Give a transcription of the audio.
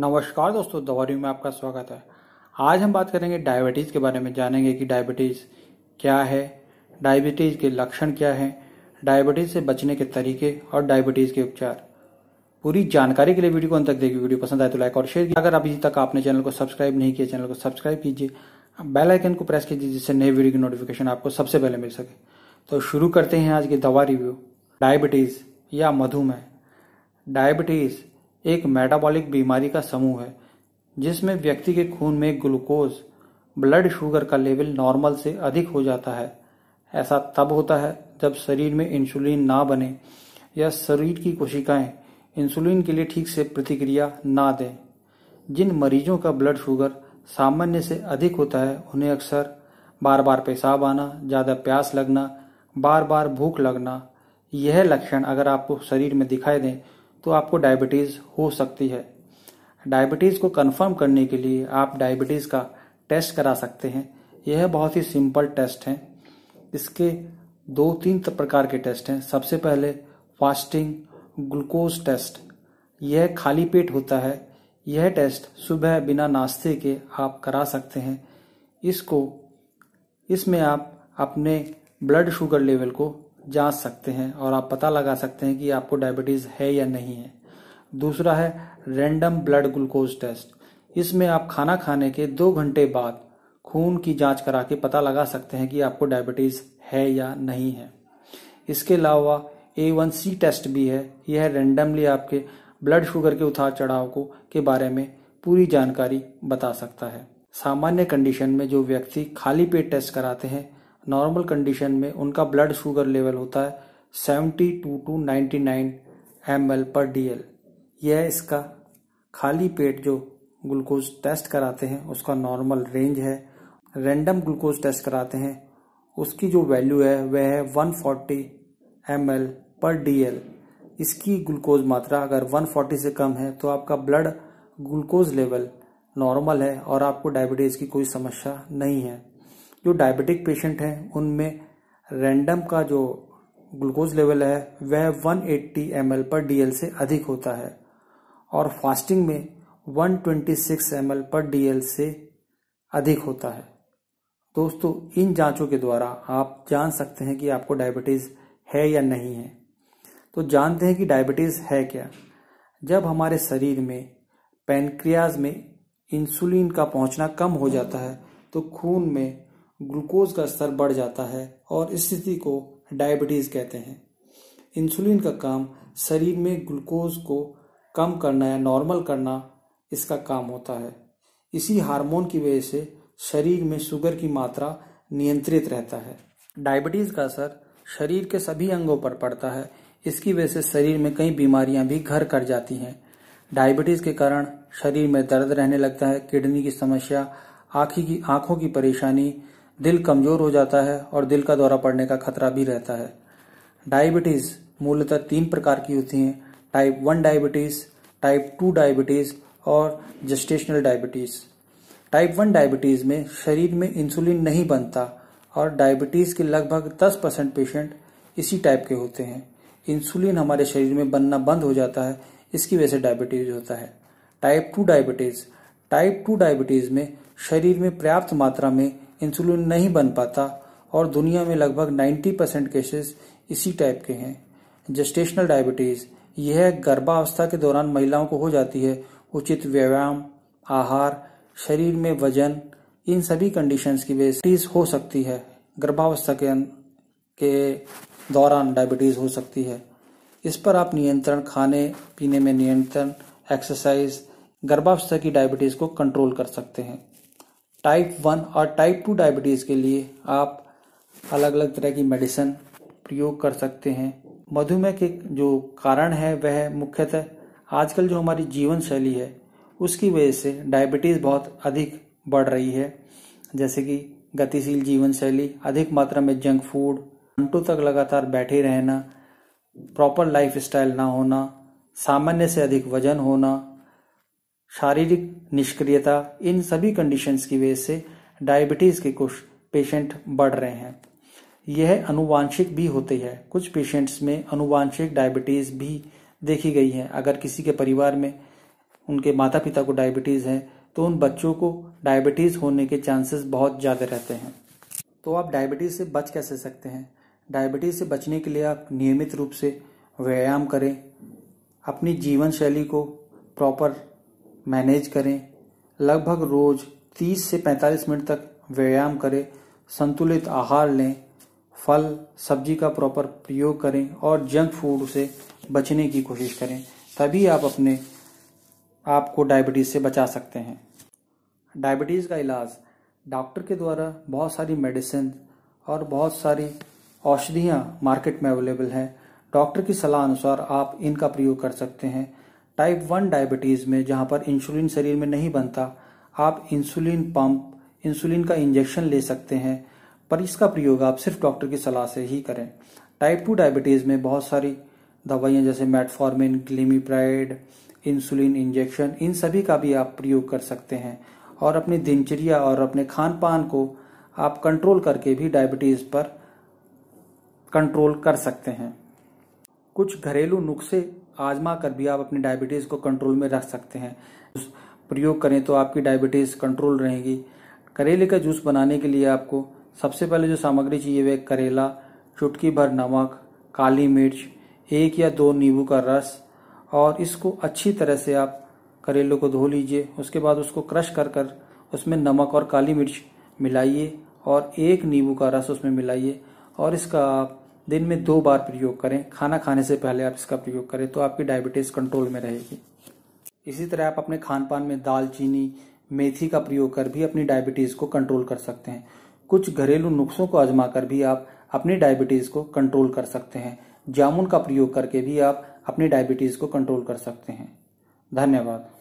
नमस्कार दोस्तों दवारियों में आपका स्वागत है आज हम बात करेंगे डायबिटीज़ के बारे में जानेंगे कि डायबिटीज़ क्या है डायबिटीज़ के लक्षण क्या हैं डायबिटीज़ से बचने के तरीके और डायबिटीज़ के उपचार पूरी जानकारी के लिए वीडियो को अंत तक देखिए वीडियो पसंद आए तो लाइक और शेयर अगर अभी तक आपने चैनल को सब्सक्राइब नहीं किया चैनल को सब्सक्राइब कीजिए बेल आइकन को प्रेस कीजिए जिससे नए वीडियो की नोटिफिकेशन आपको सबसे पहले मिल सके तो शुरू करते हैं आज की दवा रिव्यू डायबिटीज़ या मधुमेह डायबिटीज़ एक मेटाबॉलिक बीमारी का समूह है जिसमें व्यक्ति के खून में ग्लूकोज ब्लड शुगर का लेवल नॉर्मल से अधिक हो जाता है ऐसा तब होता है जब शरीर में इंसुलिन ना बने या शरीर की कोशिकाएं इंसुलिन के लिए ठीक से प्रतिक्रिया ना दें जिन मरीजों का ब्लड शुगर सामान्य से अधिक होता है उन्हें अक्सर बार बार पेशाब आना ज़्यादा प्यास लगना बार बार भूख लगना यह लक्षण अगर आपको शरीर में दिखाई दें तो आपको डायबिटीज़ हो सकती है डायबिटीज़ को कन्फर्म करने के लिए आप डायबिटीज़ का टेस्ट करा सकते हैं यह बहुत ही सिंपल टेस्ट है इसके दो तीन प्रकार के टेस्ट हैं सबसे पहले फास्टिंग ग्लूकोज टेस्ट यह खाली पेट होता है यह टेस्ट सुबह बिना नाश्ते के आप करा सकते हैं इसको इसमें आप अपने ब्लड शुगर लेवल को जांच सकते हैं और आप पता लगा सकते हैं कि आपको डायबिटीज़ है या नहीं है दूसरा है रैंडम ब्लड ग्लूकोज टेस्ट इसमें आप खाना खाने के दो घंटे बाद खून की जांच करा के पता लगा सकते हैं कि आपको डायबिटीज़ है या नहीं है इसके अलावा ए वन सी टेस्ट भी है यह रेंडमली आपके ब्लड शुगर के उतार चढ़ाव को के बारे में पूरी जानकारी बता सकता है सामान्य कंडीशन में जो व्यक्ति खाली पेट टेस्ट कराते हैं नॉर्मल कंडीशन में उनका ब्लड शुगर लेवल होता है seventy two to nine M per D यह इसका खाली पेट जो ग्लूकोज टेस्ट कराते हैं उसका नॉर्मल रेंज है रैंडम ग्लूकोज टेस्ट कराते हैं उसकी जो वैल्यू है वह है one forty M per D इसकी ग्लूकोज मात्रा अगर 140 से कम है तो आपका ब्लड ग्लूकोज लेवल नॉर्मल है और आपको डायबिटीज़ की कोई समस्या नहीं है जो डायबिटिक पेशेंट हैं उनमें रैंडम का जो ग्लूकोज लेवल है वह 180 एट्टी पर डीएल से अधिक होता है और फास्टिंग में 126 ट्वेंटी पर डी से अधिक होता है दोस्तों इन जांचों के द्वारा आप जान सकते हैं कि आपको डायबिटीज़ है या नहीं है तो जानते हैं कि डायबिटीज़ है क्या जब हमारे शरीर में पेनक्रियाज में इंसुलिन का पहुंचना कम हो जाता है तो खून में ग्लूकोज का स्तर बढ़ जाता है और इस स्थिति को डायबिटीज़ कहते हैं इंसुलिन का काम शरीर में ग्लूकोज को कम करना या नॉर्मल करना इसका काम होता है इसी हार्मोन की वजह से शरीर में शुगर की मात्रा नियंत्रित रहता है डायबिटीज़ का असर शरीर के सभी अंगों पर पड़ता है इसकी वजह से शरीर में कई बीमारियां भी घर कर जाती हैं डायबिटीज़ के कारण शरीर में दर्द रहने लगता है किडनी की समस्या आंखी की आंखों की परेशानी दिल कमजोर हो जाता है और दिल का दौरा पड़ने का खतरा भी रहता है डायबिटीज़ मूलतः तीन प्रकार की होती हैं type one diabetes type two diabetes और gestational diabetes type one diabetes में शरीर में इंसुलिन नहीं बनता और डायबिटीज़ के लगभग 10 परसेंट पेशेंट इसी टाइप के होते हैं इंसुलिन हमारे शरीर में बनना बंद हो जाता है इसकी वजह से डायबिटीज़ होता है type two diabetes type two diabetes में शरीर में पर्याप्त मात्रा में इंसुलिन नहीं बन पाता और दुनिया में लगभग 90 परसेंट केसेस इसी टाइप के हैं जस्टेशनल डायबिटीज यह गर्भावस्था के दौरान महिलाओं को हो जाती है उचित व्यायाम आहार शरीर में वजन इन सभी कंडीशंस की बेसिस हो सकती है गर्भावस्था के के दौरान डायबिटीज हो सकती है इस पर आप नियंत्रण खाने पीने में नियंत्रण एक्सरसाइज गर्भावस्था की डायबिटीज को कंट्रोल कर सकते हैं टाइप वन और टाइप टू डायबिटीज़ के लिए आप अलग अलग तरह की मेडिसिन प्रयोग कर सकते हैं मधुमेह के जो कारण है वह मुख्यतः आजकल जो हमारी जीवन शैली है उसकी वजह से डायबिटीज़ बहुत अधिक बढ़ रही है जैसे कि गतिशील जीवन शैली अधिक मात्रा में जंक फूड घंटों तक लगातार बैठे रहना प्रॉपर लाइफ स्टाइल ना होना सामान्य से अधिक वजन होना शारीरिक निष्क्रियता इन सभी कंडीशंस की वजह से डायबिटीज़ के कुछ पेशेंट बढ़ रहे हैं यह अनुवांशिक भी होते है कुछ पेशेंट्स में अनुवांशिक डायबिटीज़ भी देखी गई है अगर किसी के परिवार में उनके माता पिता को डायबिटीज़ है तो उन बच्चों को डायबिटीज़ होने के चांसेस बहुत ज़्यादा रहते हैं तो आप डायबिटीज़ से बच कैसे सकते हैं डायबिटीज़ से बचने के लिए आप नियमित रूप से व्यायाम करें अपनी जीवन शैली को प्रॉपर मैनेज करें लगभग रोज 30 से 45 मिनट तक व्यायाम करें संतुलित आहार लें फल सब्जी का प्रॉपर प्रयोग करें और जंक फूड से बचने की कोशिश करें तभी आप अपने आप को डायबिटीज़ से बचा सकते हैं डायबिटीज़ का इलाज डॉक्टर के द्वारा बहुत सारी मेडिसिन और बहुत सारी औषधियाँ मार्केट में अवेलेबल हैं डॉक्टर की सलाह अनुसार आप इनका प्रयोग कर सकते हैं टाइप वन डायबिटीज़ में जहां पर इंसुलिन शरीर में नहीं बनता आप इंसुलिन पंप इंसुलिन का इंजेक्शन ले सकते हैं पर इसका प्रयोग आप सिर्फ डॉक्टर की सलाह से ही करें टाइप टू डायबिटीज़ में बहुत सारी दवाइयां जैसे मेटफॉर्मिन ग्लिमीप्राइड इंसुलिन इंजेक्शन इन सभी का भी आप प्रयोग कर सकते हैं और अपनी दिनचर्या और अपने खान पान को आप कंट्रोल करके भी डायबिटीज़ पर कंट्रोल कर सकते हैं कुछ घरेलू नुस्खे आजमा कर भी आप अपने डायबिटीज़ को कंट्रोल में रख सकते हैं प्रयोग करें तो आपकी डायबिटीज़ कंट्रोल रहेगी करेले का जूस बनाने के लिए आपको सबसे पहले जो सामग्री चाहिए वह करेला चुटकी भर नमक काली मिर्च एक या दो नींबू का रस और इसको अच्छी तरह से आप करेलों को धो लीजिए उसके बाद उसको क्रश कर कर उसमें नमक और काली मिर्च मिलाइए और एक नींबू का रस उसमें मिलाइए और इसका आप दिन में दो बार प्रयोग करें खाना खाने से पहले आप इसका प्रयोग करें तो आपकी डायबिटीज कंट्रोल में रहेगी इसी तरह आप अपने खान पान में दालचीनी मेथी का प्रयोग कर भी अपनी डायबिटीज को कंट्रोल कर सकते हैं कुछ घरेलू नुस्खों को आजमा कर भी आप अपनी डायबिटीज को कंट्रोल कर सकते हैं जामुन का प्रयोग करके भी आप अपनी डायबिटीज को कंट्रोल कर सकते हैं धन्यवाद